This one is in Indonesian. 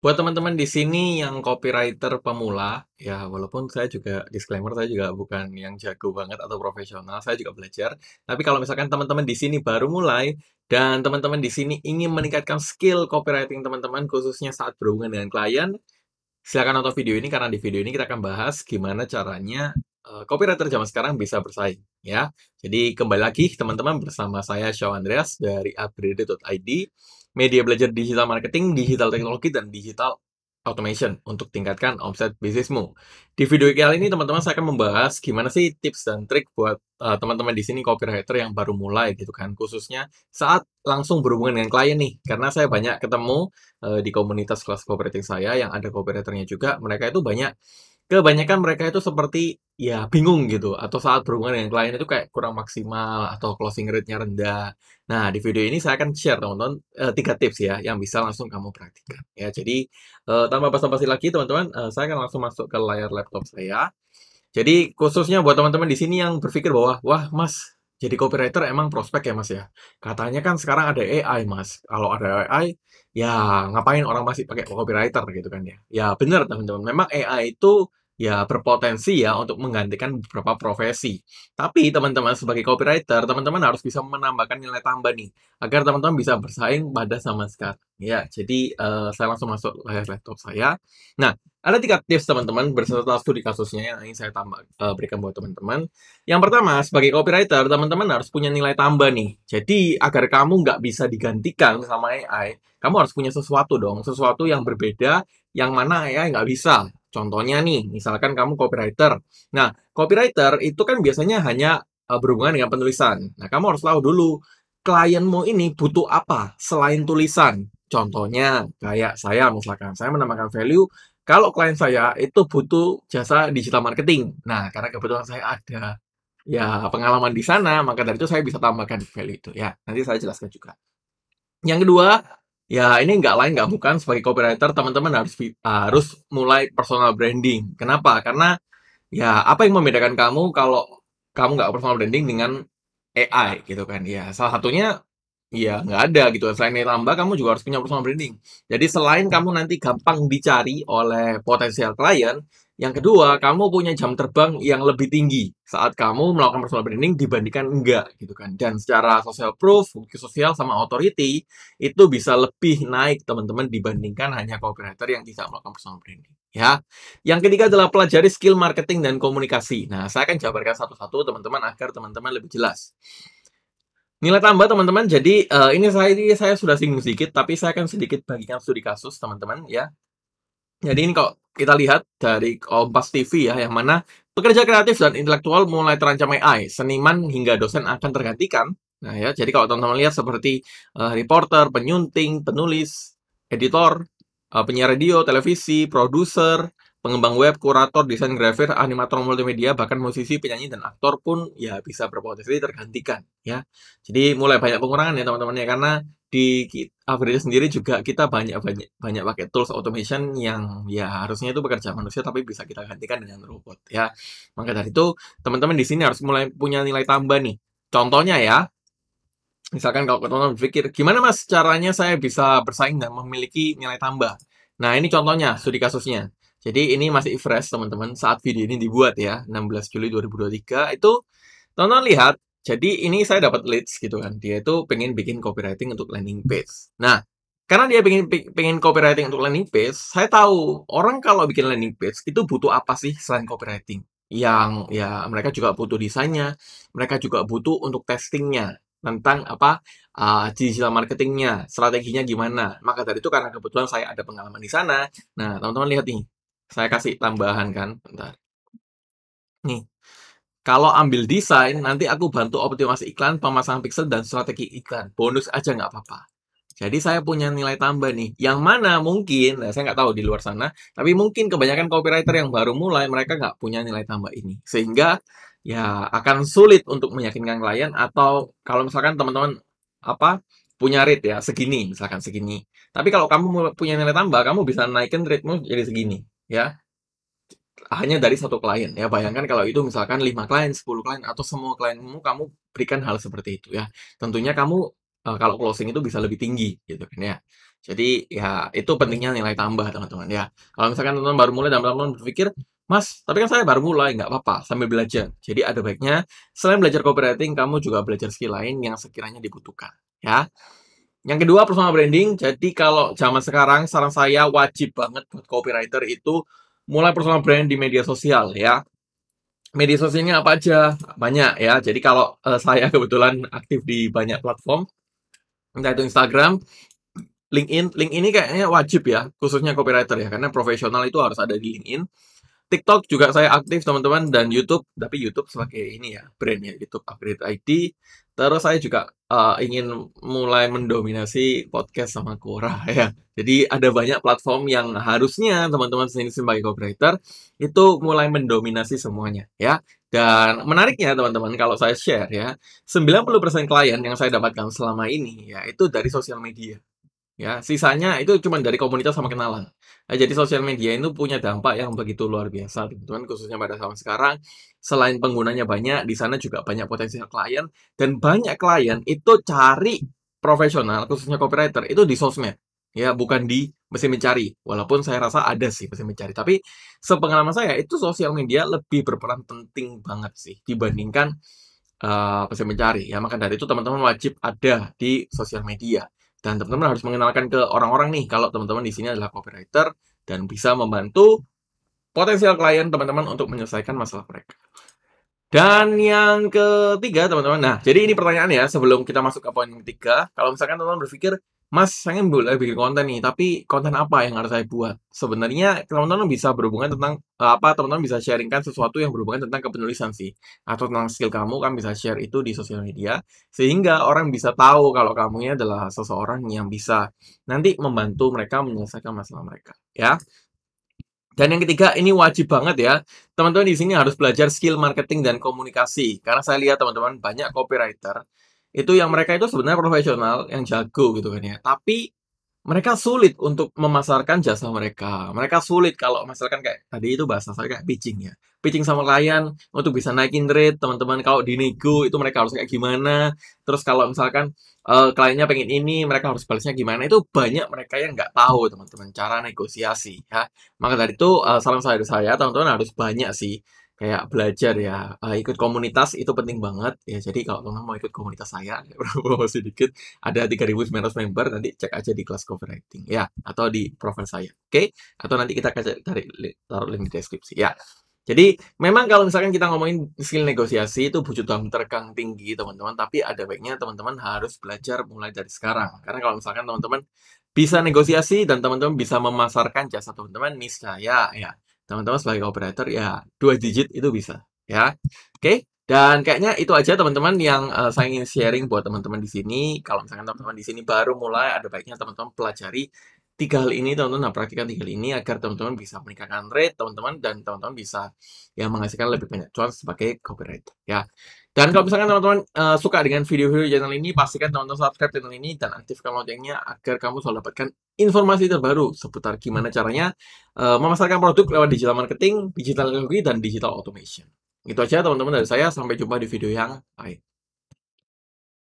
Buat teman-teman di sini yang copywriter pemula, ya walaupun saya juga disclaimer saya juga bukan yang jago banget atau profesional, saya juga belajar. Tapi kalau misalkan teman-teman di sini baru mulai dan teman-teman di sini ingin meningkatkan skill copywriting teman-teman khususnya saat berhubungan dengan klien, silakan nonton video ini karena di video ini kita akan bahas gimana caranya eh, copywriter zaman sekarang bisa bersaing ya. Jadi kembali lagi teman-teman bersama saya Shaw Andreas dari upgrade.id media belajar digital marketing, digital teknologi, dan digital automation untuk tingkatkan omset bisnismu. Di video kali ini teman-teman saya akan membahas gimana sih tips dan trik buat eh, teman-teman uh, di sini copywriter yang baru mulai gitu kan, khususnya saat langsung berhubungan dengan klien nih, karena saya banyak ketemu uh, di komunitas kelas copywriting saya yang ada copywriternya juga, mereka itu banyak kebanyakan mereka itu seperti ya bingung gitu atau saat berhubungan dengan klien itu kayak kurang maksimal atau closing rate-nya rendah. Nah, di video ini saya akan share teman-teman eh, tiga tips ya yang bisa langsung kamu praktikkan ya. Jadi eh, tanpa basa-basi lagi teman-teman, eh, saya akan langsung masuk ke layar laptop saya. Jadi khususnya buat teman-teman di sini yang berpikir bahwa wah Mas jadi copywriter emang prospek ya mas ya katanya kan sekarang ada AI mas kalau ada AI ya ngapain orang masih pakai copywriter gitu kan ya ya benar teman-teman memang AI itu ya berpotensi ya untuk menggantikan beberapa profesi. Tapi teman-teman sebagai copywriter, teman-teman harus bisa menambahkan nilai tambah nih agar teman-teman bisa bersaing pada sama sekarang. Ya, jadi uh, saya langsung masuk layar laptop saya. Nah, ada tiga tips teman-teman berserta studi kasusnya yang ingin saya tambah, uh, berikan buat teman-teman. Yang pertama, sebagai copywriter, teman-teman harus punya nilai tambah nih. Jadi, agar kamu nggak bisa digantikan sama AI, kamu harus punya sesuatu dong, sesuatu yang berbeda, yang mana AI nggak bisa. Contohnya nih, misalkan kamu copywriter. Nah, copywriter itu kan biasanya hanya eh, berhubungan dengan penulisan. Nah, kamu harus tahu dulu klienmu ini butuh apa selain tulisan. Contohnya kayak saya misalkan, saya menambahkan value kalau klien saya itu butuh jasa digital marketing. Nah, karena kebetulan saya ada ya pengalaman di sana, maka dari itu saya bisa tambahkan value itu ya. Nanti saya jelaskan juga. Yang kedua, Ya, ini nggak lain nggak bukan sebagai copywriter teman-teman harus harus mulai personal branding. Kenapa? Karena ya apa yang membedakan kamu kalau kamu nggak personal branding dengan AI gitu kan? Ya salah satunya ya nggak ada gitu. Selain tambah kamu juga harus punya personal branding. Jadi selain kamu nanti gampang dicari oleh potensial klien, yang kedua, kamu punya jam terbang yang lebih tinggi saat kamu melakukan personal branding dibandingkan enggak gitu kan. Dan secara social proof, fungsi sosial sama authority itu bisa lebih naik teman-teman dibandingkan hanya copywriter yang tidak melakukan personal branding ya. Yang ketiga adalah pelajari skill marketing dan komunikasi. Nah, saya akan jabarkan satu-satu teman-teman agar teman-teman lebih jelas. Nilai tambah teman-teman, jadi uh, ini saya ini saya sudah singgung sedikit, tapi saya akan sedikit bagikan studi kasus teman-teman ya. Jadi ini kalau kita lihat dari Kompas TV ya, yang mana pekerja kreatif dan intelektual mulai terancam AI, seniman hingga dosen akan tergantikan. Nah ya, jadi kalau teman-teman lihat seperti uh, reporter, penyunting, penulis, editor, uh, penyiar radio, televisi, produser, pengembang web, kurator, desain grafis, animator multimedia, bahkan musisi, penyanyi, dan aktor pun ya bisa berpotensi tergantikan ya. Jadi mulai banyak pengurangan ya teman-teman ya karena di Average sendiri juga kita banyak banyak banyak pakai tools automation yang ya harusnya itu bekerja manusia tapi bisa kita gantikan dengan robot ya. Maka dari itu teman-teman di sini harus mulai punya nilai tambah nih. Contohnya ya, misalkan kalau teman-teman berpikir gimana mas caranya saya bisa bersaing dan memiliki nilai tambah. Nah ini contohnya studi kasusnya. Jadi ini masih fresh teman-teman saat video ini dibuat ya 16 Juli 2023 itu teman-teman lihat jadi ini saya dapat leads gitu kan. Dia itu pengen bikin copywriting untuk landing page. Nah, karena dia pengen pengen copywriting untuk landing page, saya tahu orang kalau bikin landing page itu butuh apa sih selain copywriting? Yang ya mereka juga butuh desainnya, mereka juga butuh untuk testingnya tentang apa uh, digital marketingnya, strateginya gimana. Maka dari itu karena kebetulan saya ada pengalaman di sana. Nah, teman-teman lihat nih, saya kasih tambahan kan, bentar. Nih, kalau ambil desain, nanti aku bantu optimasi iklan, pemasangan pixel, dan strategi iklan. Bonus aja nggak apa-apa. Jadi saya punya nilai tambah nih. Yang mana mungkin, nah saya nggak tahu di luar sana, tapi mungkin kebanyakan copywriter yang baru mulai, mereka nggak punya nilai tambah ini. Sehingga ya akan sulit untuk meyakinkan klien atau kalau misalkan teman-teman apa punya rate ya segini misalkan segini. Tapi kalau kamu punya nilai tambah, kamu bisa naikin rate-mu jadi segini ya hanya dari satu klien ya bayangkan kalau itu misalkan lima klien 10 klien atau semua klienmu kamu berikan hal seperti itu ya tentunya kamu uh, kalau closing itu bisa lebih tinggi gitu kan ya jadi ya itu pentingnya nilai tambah teman-teman ya kalau misalkan teman-teman baru mulai dan teman-teman berpikir Mas, tapi kan saya baru mulai, nggak apa-apa, sambil belajar. Jadi ada baiknya, selain belajar copywriting, kamu juga belajar skill lain yang sekiranya dibutuhkan. ya. Yang kedua, personal branding. Jadi kalau zaman sekarang, saran saya wajib banget buat copywriter itu mulai personal brand di media sosial ya. Media sosialnya apa aja? Banyak ya. Jadi kalau uh, saya kebetulan aktif di banyak platform, entah itu Instagram, LinkedIn, LinkedIn ini kayaknya wajib ya, khususnya copywriter ya, karena profesional itu harus ada di LinkedIn. TikTok juga saya aktif teman-teman dan YouTube, tapi YouTube sebagai ini ya brandnya YouTube gitu. Upgrade ID. Terus saya juga uh, ingin mulai mendominasi podcast sama Quora ya. Jadi ada banyak platform yang harusnya teman-teman sendiri sebagai copywriter itu mulai mendominasi semuanya ya. Dan menariknya teman-teman kalau saya share ya, 90% klien yang saya dapatkan selama ini ya itu dari sosial media ya sisanya itu cuma dari komunitas sama kenalan nah, jadi sosial media itu punya dampak yang begitu luar biasa teman-teman khususnya pada zaman sekarang selain penggunanya banyak di sana juga banyak potensial klien dan banyak klien itu cari profesional khususnya copywriter itu di sosmed ya bukan di mesin mencari walaupun saya rasa ada sih mesin mencari tapi sepengalaman saya itu sosial media lebih berperan penting banget sih dibandingkan uh, mesin mencari ya maka dari itu teman-teman wajib ada di sosial media dan teman-teman harus mengenalkan ke orang-orang nih kalau teman-teman di sini adalah copywriter dan bisa membantu potensial klien teman-teman untuk menyelesaikan masalah mereka. Dan yang ketiga, teman-teman. Nah, jadi ini pertanyaan ya sebelum kita masuk ke poin ketiga. Kalau misalkan teman-teman berpikir, Mas, saya boleh bikin konten nih, tapi konten apa yang harus saya buat? Sebenarnya teman-teman bisa berhubungan tentang eh, apa teman-teman bisa sharingkan sesuatu yang berhubungan tentang kepenulisan sih atau tentang skill kamu kan bisa share itu di sosial media sehingga orang bisa tahu kalau kamu ini adalah seseorang yang bisa nanti membantu mereka menyelesaikan masalah mereka ya. Dan yang ketiga ini wajib banget ya. Teman-teman di sini harus belajar skill marketing dan komunikasi karena saya lihat teman-teman banyak copywriter itu yang mereka itu sebenarnya profesional yang jago gitu kan ya tapi mereka sulit untuk memasarkan jasa mereka mereka sulit kalau misalkan kayak tadi itu bahasa saya kayak pitching ya pitching sama klien untuk bisa naikin rate teman-teman kalau di nego itu mereka harus kayak gimana terus kalau misalkan uh, kliennya pengen ini mereka harus balasnya gimana itu banyak mereka yang nggak tahu teman-teman cara negosiasi ya maka dari itu uh, salam saya dari saya teman-teman harus banyak sih kayak belajar ya uh, ikut komunitas itu penting banget ya jadi kalau teman mau ikut komunitas saya promosi dikit ada 3.900 member nanti cek aja di kelas copywriting ya atau di profil saya oke okay? atau nanti kita cari taruh link di deskripsi ya jadi memang kalau misalkan kita ngomongin skill negosiasi itu bujutan terkang tinggi teman-teman tapi ada baiknya teman-teman harus belajar mulai dari sekarang karena kalau misalkan teman-teman bisa negosiasi dan teman-teman bisa memasarkan jasa teman-teman niscaya ya teman-teman sebagai operator ya dua digit itu bisa ya oke okay? dan kayaknya itu aja teman-teman yang uh, saya ingin sharing buat teman-teman di sini kalau misalkan teman-teman di sini baru mulai ada baiknya teman-teman pelajari tiga hal ini teman-teman nah, praktikan tiga hal ini agar teman-teman bisa meningkatkan rate teman-teman dan teman-teman bisa ya menghasilkan lebih banyak cuan sebagai copywriter ya dan kalau misalkan teman-teman uh, suka dengan video-video channel ini pastikan teman-teman subscribe channel ini dan aktifkan loncengnya agar kamu selalu dapatkan informasi terbaru seputar gimana hmm. caranya uh, memasarkan produk lewat digital marketing, digital teknologi, dan digital automation. Itu aja teman-teman dari saya, sampai jumpa di video yang lain.